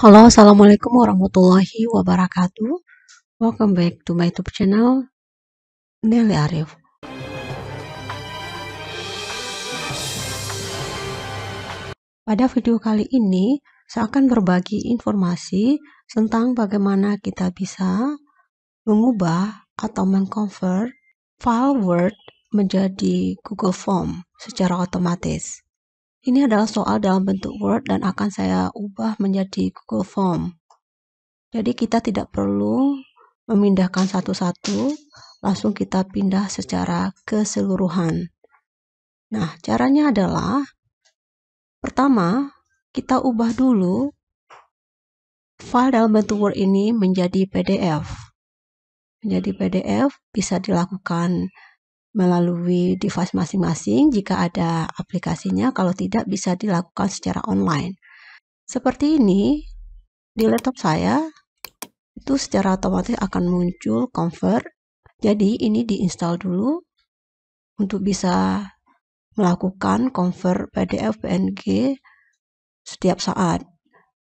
Halo, Assalamualaikum warahmatullahi wabarakatuh. Welcome back to my YouTube channel, Nelly Arif. Pada video kali ini, saya akan berbagi informasi tentang bagaimana kita bisa mengubah atau mengconvert file Word menjadi Google Form secara otomatis. Ini adalah soal dalam bentuk Word dan akan saya ubah menjadi Google Form. Jadi kita tidak perlu memindahkan satu-satu, langsung kita pindah secara keseluruhan. Nah, caranya adalah pertama, kita ubah dulu file dalam bentuk Word ini menjadi PDF. Menjadi PDF bisa dilakukan melalui device masing-masing jika ada aplikasinya, kalau tidak bisa dilakukan secara online. Seperti ini, di laptop saya itu secara otomatis akan muncul convert. Jadi ini diinstal dulu untuk bisa melakukan convert PDF PNG setiap saat.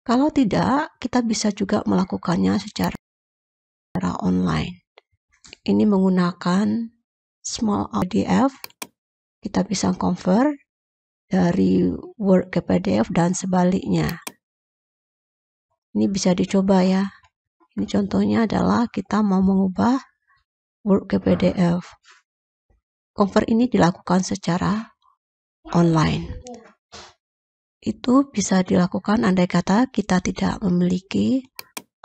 Kalau tidak, kita bisa juga melakukannya secara online. Ini menggunakan small PDF kita bisa convert dari Word ke PDF dan sebaliknya ini bisa dicoba ya ini contohnya adalah kita mau mengubah Word ke PDF convert ini dilakukan secara online itu bisa dilakukan andai kata kita tidak memiliki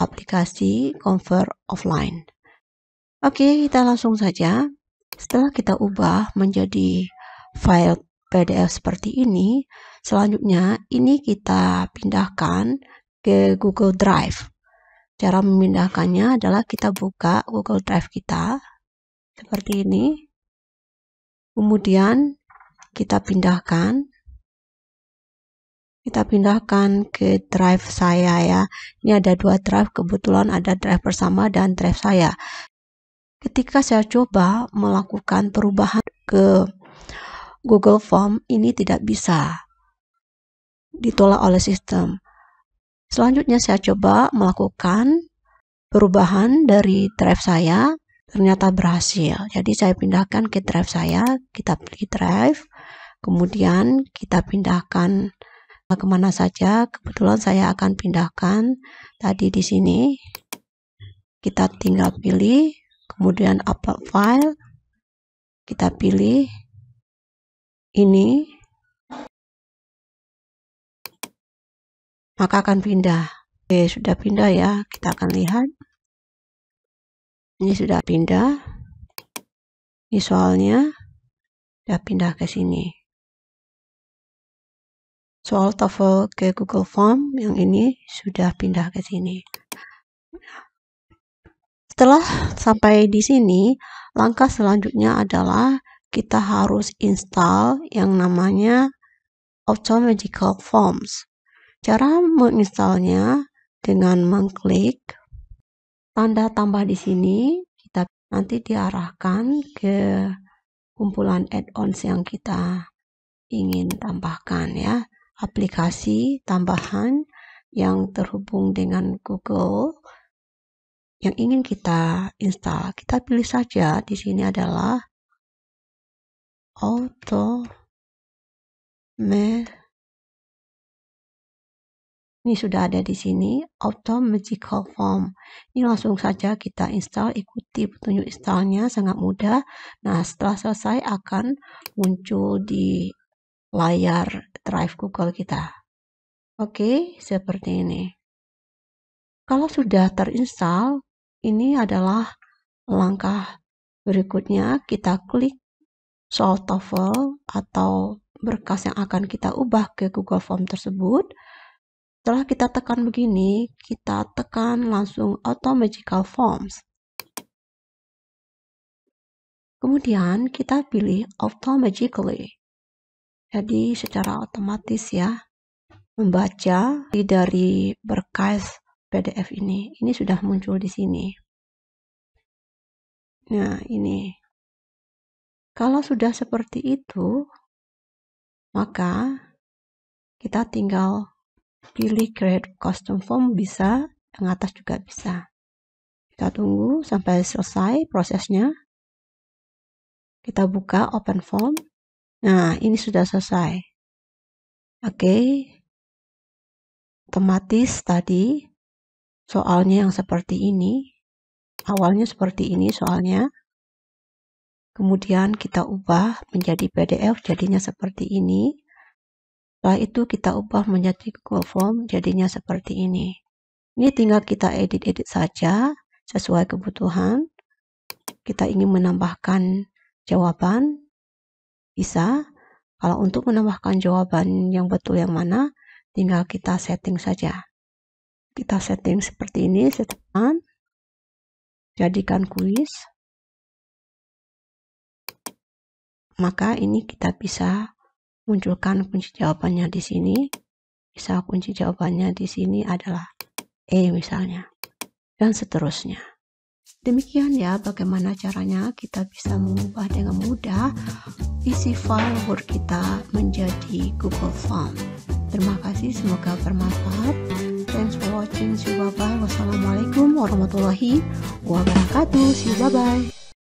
aplikasi convert offline Oke, kita langsung saja. Setelah kita ubah menjadi file PDF seperti ini, selanjutnya ini kita pindahkan ke Google Drive. Cara memindahkannya adalah kita buka Google Drive kita seperti ini. Kemudian kita pindahkan kita pindahkan ke drive saya ya. Ini ada dua drive, kebetulan ada drive bersama dan drive saya ketika saya coba melakukan perubahan ke Google Form ini tidak bisa ditolak oleh sistem. Selanjutnya saya coba melakukan perubahan dari drive saya, ternyata berhasil. Jadi saya pindahkan ke drive saya, kita pilih drive, kemudian kita pindahkan kemana saja. Kebetulan saya akan pindahkan tadi di sini. Kita tinggal pilih kemudian upload file kita pilih ini maka akan pindah oke sudah pindah ya kita akan lihat ini sudah pindah ini soalnya sudah pindah ke sini soal TOEFL ke Google Form yang ini sudah pindah ke sini setelah sampai di sini, langkah selanjutnya adalah kita harus install yang namanya Automagical Forms. Cara menginstalnya dengan mengklik tanda tambah di sini, kita nanti diarahkan ke kumpulan add-ons yang kita ingin tambahkan ya. Aplikasi tambahan yang terhubung dengan Google yang ingin kita install. Kita pilih saja di sini adalah auto ini sudah ada di sini auto magical form ini langsung saja kita install ikuti petunjuk installnya sangat mudah nah setelah selesai akan muncul di layar drive google kita oke seperti ini kalau sudah terinstall ini adalah langkah berikutnya kita klik soal TOEFL atau berkas yang akan kita ubah ke Google Form tersebut. Setelah kita tekan begini, kita tekan langsung Auto Forms. Kemudian kita pilih Automatically. Jadi secara otomatis ya, membaca dari berkas PDF ini. Ini sudah muncul di sini. Nah, ini. Kalau sudah seperti itu, maka kita tinggal pilih create custom form bisa, yang atas juga bisa. Kita tunggu sampai selesai prosesnya. Kita buka open form. Nah, ini sudah selesai. Oke. Okay. Otomatis tadi soalnya yang seperti ini. Awalnya seperti ini soalnya. Kemudian kita ubah menjadi PDF jadinya seperti ini. Setelah itu kita ubah menjadi Google Form jadinya seperti ini. Ini tinggal kita edit-edit saja sesuai kebutuhan. Kita ingin menambahkan jawaban, bisa. Kalau untuk menambahkan jawaban yang betul yang mana, tinggal kita setting saja kita setting seperti ini setelan jadikan kuis maka ini kita bisa munculkan kunci jawabannya di sini bisa kunci jawabannya di sini adalah E misalnya dan seterusnya demikian ya bagaimana caranya kita bisa mengubah dengan mudah isi file Word kita menjadi Google Form terima kasih semoga bermanfaat Thanks for watching. See you bye bye. Wassalamualaikum warahmatullahi wabarakatuh. See you bye bye.